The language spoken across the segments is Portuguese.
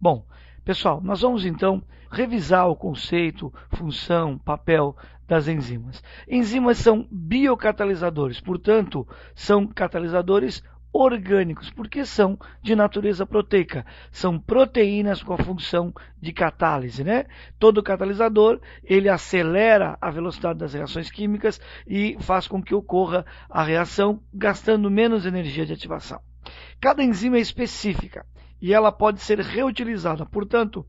Bom, pessoal, nós vamos então revisar o conceito, função, papel das enzimas. Enzimas são biocatalisadores, portanto, são catalisadores orgânicos, porque são de natureza proteica, são proteínas com a função de catálise, né? Todo catalisador, ele acelera a velocidade das reações químicas e faz com que ocorra a reação gastando menos energia de ativação. Cada enzima é específica e ela pode ser reutilizada. Portanto,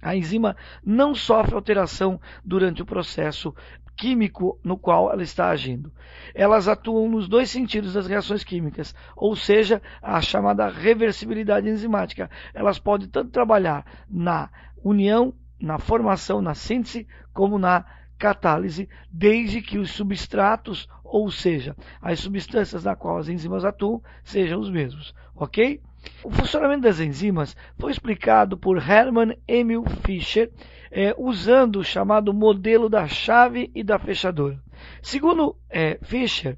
a enzima não sofre alteração durante o processo químico no qual ela está agindo. Elas atuam nos dois sentidos das reações químicas, ou seja, a chamada reversibilidade enzimática. Elas podem tanto trabalhar na união, na formação, na síntese, como na catálise, desde que os substratos, ou seja, as substâncias na qual as enzimas atuam, sejam os mesmos, ok? O funcionamento das enzimas foi explicado por Hermann Emil Fischer é, usando o chamado modelo da chave e da fechadura. Segundo é, Fischer,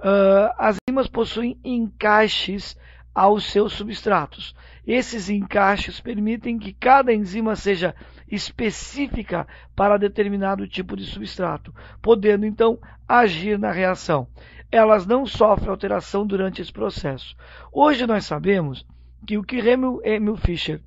uh, as enzimas possuem encaixes aos seus substratos. Esses encaixes permitem que cada enzima seja específica para determinado tipo de substrato, podendo então agir na reação elas não sofrem alteração durante esse processo. Hoje nós sabemos que o que Emil, Emil Fischer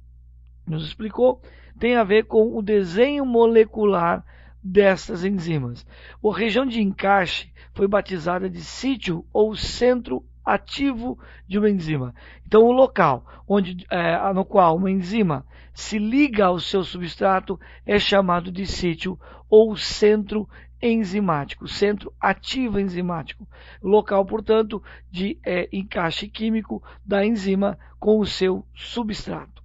nos explicou tem a ver com o desenho molecular destas enzimas. A região de encaixe foi batizada de sítio ou centro ativo de uma enzima. Então, o local onde, é, no qual uma enzima se liga ao seu substrato é chamado de sítio ou centro enzimático, centro ativo enzimático, local, portanto, de é, encaixe químico da enzima com o seu substrato.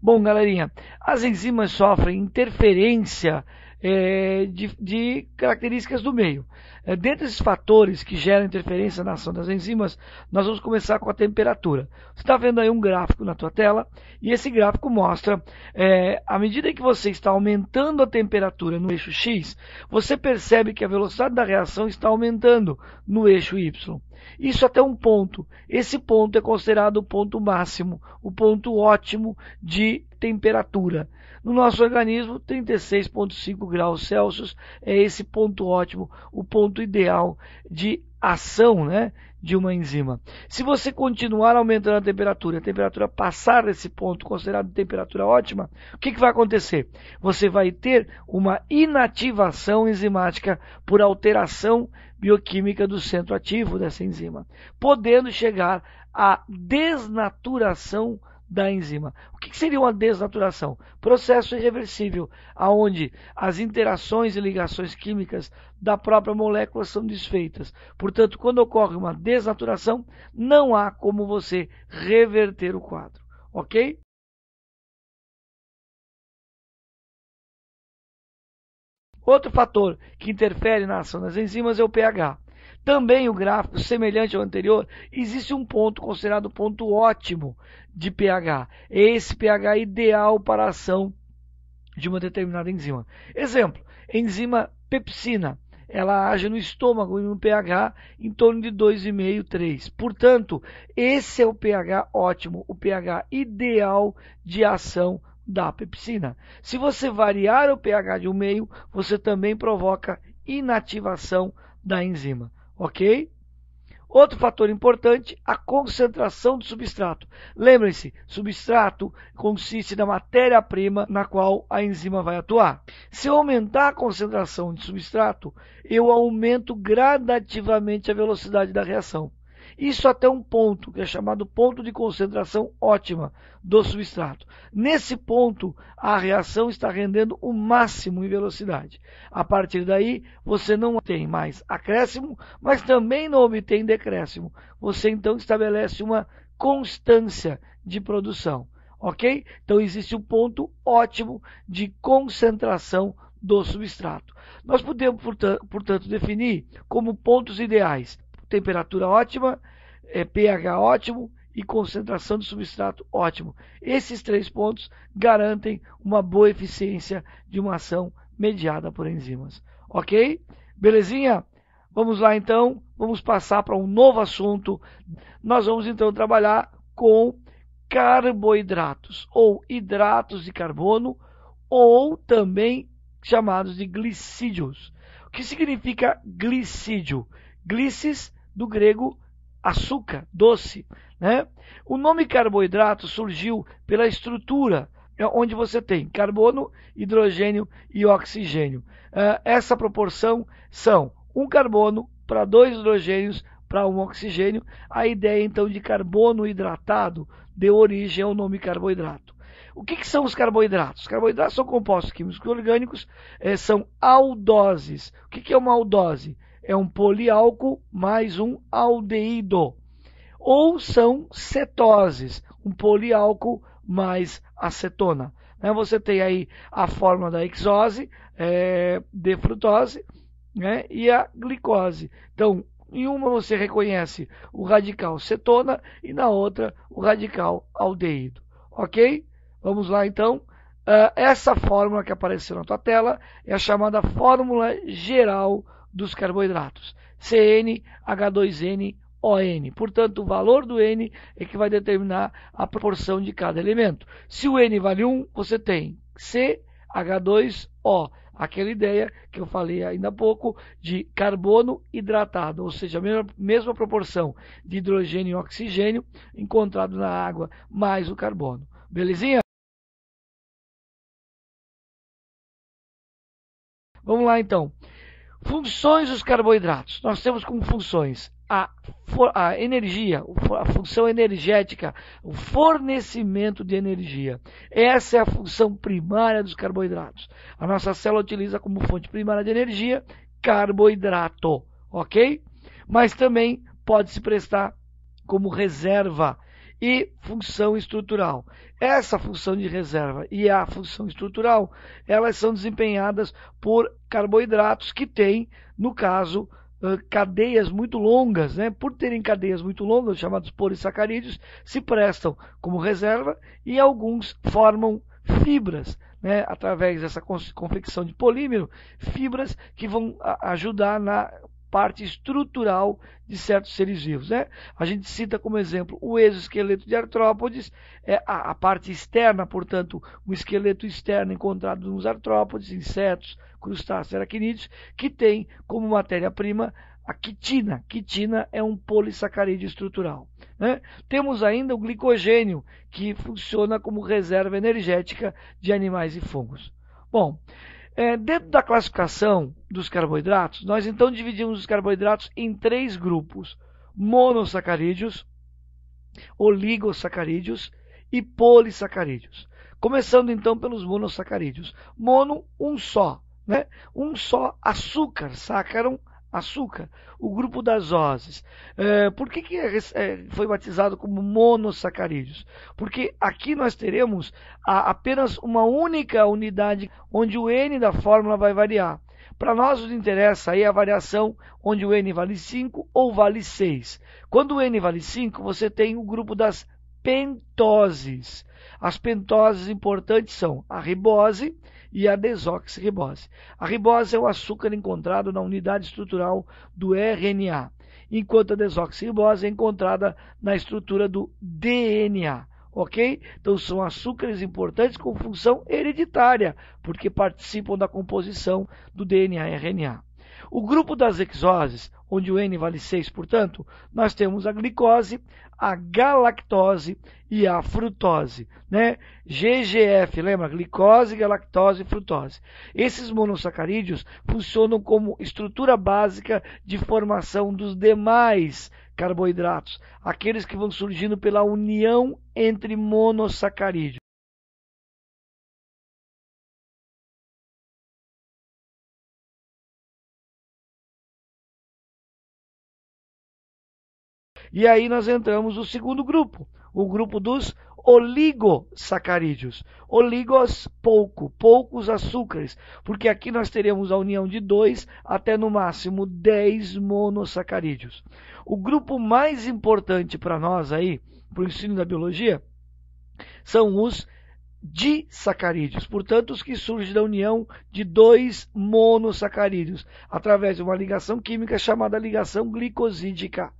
Bom, galerinha, as enzimas sofrem interferência é, de, de, características do meio. É, dentre esses fatores que geram interferência na ação das enzimas, nós vamos começar com a temperatura. Você está vendo aí um gráfico na tua tela e esse gráfico mostra é, à medida que você está aumentando a temperatura no eixo X, você percebe que a velocidade da reação está aumentando no eixo Y. Isso até um ponto. Esse ponto é considerado o ponto máximo, o ponto ótimo de temperatura. No nosso organismo, 36,5 graus Celsius é esse ponto ótimo, o ponto ideal de ação né, de uma enzima. Se você continuar aumentando a temperatura, a temperatura passar desse ponto considerado temperatura ótima, o que, que vai acontecer? Você vai ter uma inativação enzimática por alteração bioquímica do centro ativo dessa enzima, podendo chegar à desnaturação da enzima. O que seria uma desnaturação? Processo irreversível, aonde as interações e ligações químicas da própria molécula são desfeitas. Portanto, quando ocorre uma desnaturação, não há como você reverter o quadro, ok? Outro fator que interfere na ação das enzimas é o pH também o gráfico semelhante ao anterior, existe um ponto considerado ponto ótimo de pH. É esse pH ideal para a ação de uma determinada enzima. Exemplo, enzima pepsina. Ela age no estômago em um pH em torno de 2,5, 3. Portanto, esse é o pH ótimo, o pH ideal de ação da pepsina. Se você variar o pH de um meio, você também provoca inativação da enzima ok? Outro fator importante, a concentração do substrato. lembre se substrato consiste da matéria-prima na qual a enzima vai atuar. Se eu aumentar a concentração de substrato, eu aumento gradativamente a velocidade da reação. Isso até um ponto, que é chamado ponto de concentração ótima do substrato. Nesse ponto, a reação está rendendo o máximo em velocidade. A partir daí, você não tem mais acréscimo, mas também não obtém decréscimo. Você então estabelece uma constância de produção. Ok? Então existe o um ponto ótimo de concentração do substrato. Nós podemos, portanto, definir como pontos ideais temperatura ótima, é, pH ótimo e concentração de substrato ótimo. Esses três pontos garantem uma boa eficiência de uma ação mediada por enzimas. Ok? Belezinha? Vamos lá então, vamos passar para um novo assunto. Nós vamos então trabalhar com carboidratos ou hidratos de carbono ou também chamados de glicídios. O que significa glicídio? Glicis do grego açúcar, doce. Né? O nome carboidrato surgiu pela estrutura é, onde você tem carbono, hidrogênio e oxigênio. É, essa proporção são um carbono para dois hidrogênios para um oxigênio. A ideia então de carbono hidratado deu origem ao nome carboidrato. O que, que, são os carboidratos? Os carboidratos são compostos químicos orgânicos, é, são aldoses. O que, que, é uma aldose? É um poliálcool mais um aldeído. Ou são cetoses, um poliálcool mais acetona. Né? Você tem aí a forma da exose, é, de frutose né? e a glicose. Então, em uma você reconhece o radical cetona e na outra o radical aldeído. Ok? Vamos lá então. Uh, essa fórmula que apareceu na tua tela é a chamada fórmula geral dos carboidratos. cnh 2 non Portanto, o valor do N é que vai determinar a proporção de cada elemento. Se o N vale 1, você tem CH2O, aquela ideia que eu falei ainda há pouco de carbono hidratado, ou seja, a mesma, mesma proporção de hidrogênio e oxigênio encontrado na água mais o carbono. Belezinha? Vamos lá então. Funções dos carboidratos. Nós temos como funções a, for, a energia, a função energética, o fornecimento de energia. Essa é a função primária dos carboidratos. A nossa célula utiliza como fonte primária de energia carboidrato, ok? Mas também pode se prestar como reserva e função estrutural. Essa função de reserva e a função estrutural, elas são desempenhadas por carboidratos que têm, no caso, cadeias muito longas, né? por terem cadeias muito longas, chamados polissacarídeos, se prestam como reserva e alguns formam fibras, né? através dessa confecção de polímero, fibras que vão ajudar na parte estrutural de certos seres vivos. Né? A gente cita como exemplo o exoesqueleto de artrópodes, é a, a parte externa, portanto, um esqueleto externo encontrado nos artrópodes, insetos, crustáceos, aracnídeos, que tem como matéria-prima a quitina. Quitina é um polissacarídeo estrutural. Né? Temos ainda o glicogênio, que funciona como reserva energética de animais e fungos. Bom, é, dentro da classificação dos carboidratos, nós então dividimos os carboidratos em três grupos: monossacarídeos, oligosacarídeos e polissacarídeos. Começando então pelos monossacarídeos. Mono, um só, né? Um só açúcar, sácaron, açúcar, o grupo das oses. É, por que, que é, é, foi batizado como monossacarídeos? Porque aqui nós teremos a, apenas uma única unidade onde o N da fórmula vai variar. Para nós nos interessa aí a variação onde o N vale 5 ou vale 6. Quando o N vale 5, você tem o grupo das pentoses. As pentoses importantes são a ribose, e a desoxirribose. A ribose é o açúcar encontrado na unidade estrutural do RNA, enquanto a desoxirribose é encontrada na estrutura do DNA. Ok? Então são açúcares importantes com função hereditária, porque participam da composição do DNA e RNA. O grupo das exoses, onde o N vale 6, portanto, nós temos a glicose, a galactose e a frutose, né? GGF, lembra? Glicose, galactose e frutose. Esses monossacarídeos funcionam como estrutura básica de formação dos demais carboidratos, aqueles que vão surgindo pela união entre monossacarídeos. E aí nós entramos no segundo grupo, o grupo dos oligosacarídeos. Oligos, pouco, poucos açúcares, porque aqui nós teremos a união de dois até no máximo dez monossacarídeos. O grupo mais importante para nós aí, para o ensino da biologia, são os disacarídeos, portanto, os que surgem da união de dois monossacarídeos, através de uma ligação química chamada ligação glicosídica.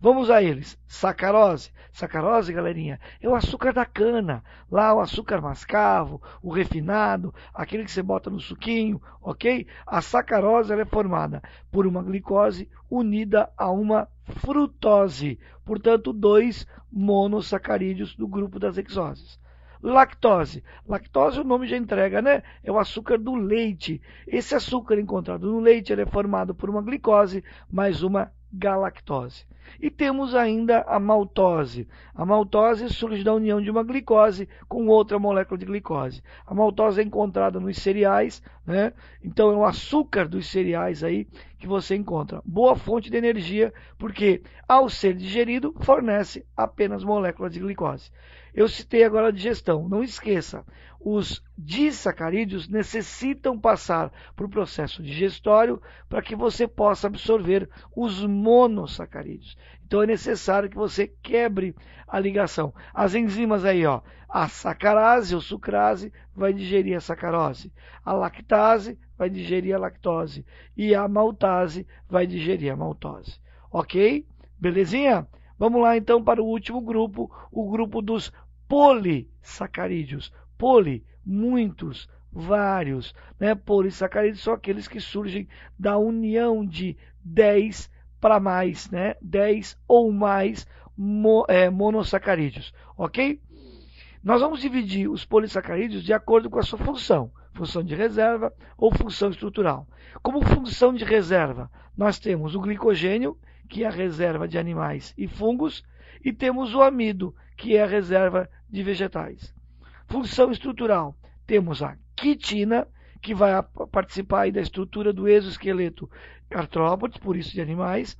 Vamos a eles. Sacarose. Sacarose, galerinha, é o açúcar da cana. Lá o açúcar mascavo, o refinado, aquele que você bota no suquinho, ok? A sacarose é formada por uma glicose unida a uma frutose. Portanto, dois monossacarídeos do grupo das hexoses lactose. Lactose, o nome já entrega, né? É o açúcar do leite. Esse açúcar encontrado no leite é formado por uma glicose mais uma galactose. E temos ainda a maltose. A maltose surge da união de uma glicose com outra molécula de glicose. A maltose é encontrada nos cereais, né? então é o açúcar dos cereais aí que você encontra. Boa fonte de energia, porque ao ser digerido, fornece apenas moléculas de glicose. Eu citei agora a digestão. Não esqueça, os disacarídeos necessitam passar por processo digestório para que você possa absorver os monossacarídeos. Então é necessário que você quebre a ligação. As enzimas aí, ó, a sacarase ou sucrase vai digerir a sacarose, a lactase vai digerir a lactose e a maltase vai digerir a maltose. Ok? Belezinha? Vamos lá então para o último grupo, o grupo dos polissacarídeos. Poli, muitos, vários. Né? Polissacarídeos são aqueles que surgem da união de 10 para mais, né? 10 ou mais mo, é, monossacarídeos. Ok? Nós vamos dividir os polissacarídeos de acordo com a sua função função de reserva ou função estrutural. Como função de reserva, nós temos o glicogênio, que é a reserva de animais e fungos, e temos o amido, que é a reserva de vegetais. Função estrutural, temos a quitina, que vai participar da estrutura do exoesqueleto artrópodes, por isso de animais,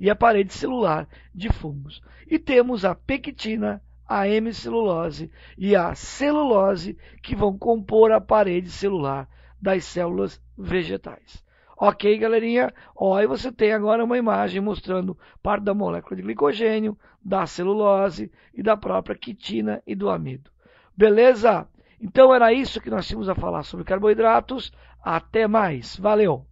e a parede celular de fungos. E temos a pectina, a hemicilulose e a celulose que vão compor a parede celular das células vegetais. Ok, galerinha? Ó, aí você tem agora uma imagem mostrando parte da molécula de glicogênio, da celulose e da própria quitina e do amido. Beleza? Então era isso que nós tínhamos a falar sobre carboidratos. Até mais. Valeu!